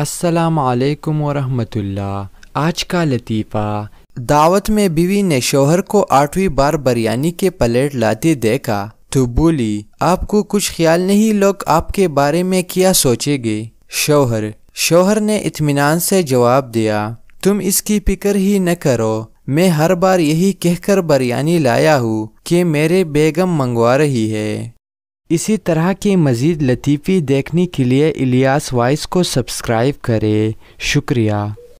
असलकम वरहमतुल्लाह आज का लतीफ़ा दावत में बीवी ने शोहर को आठवीं बार बिरयानी के प्लेट लाते देखा तो बोली आपको कुछ ख्याल नहीं लोग आपके बारे में क्या सोचेंगे शोहर शोहर ने इत्मीनान से जवाब दिया तुम इसकी फिक्र ही न करो मैं हर बार यही कहकर बिरयानी लाया हूँ कि मेरे बेगम मंगवा रही है इसी तरह के मज़ीद लतीफ़ी देखने के लिए इलियास वॉइस को सब्सक्राइब करें शुक्रिया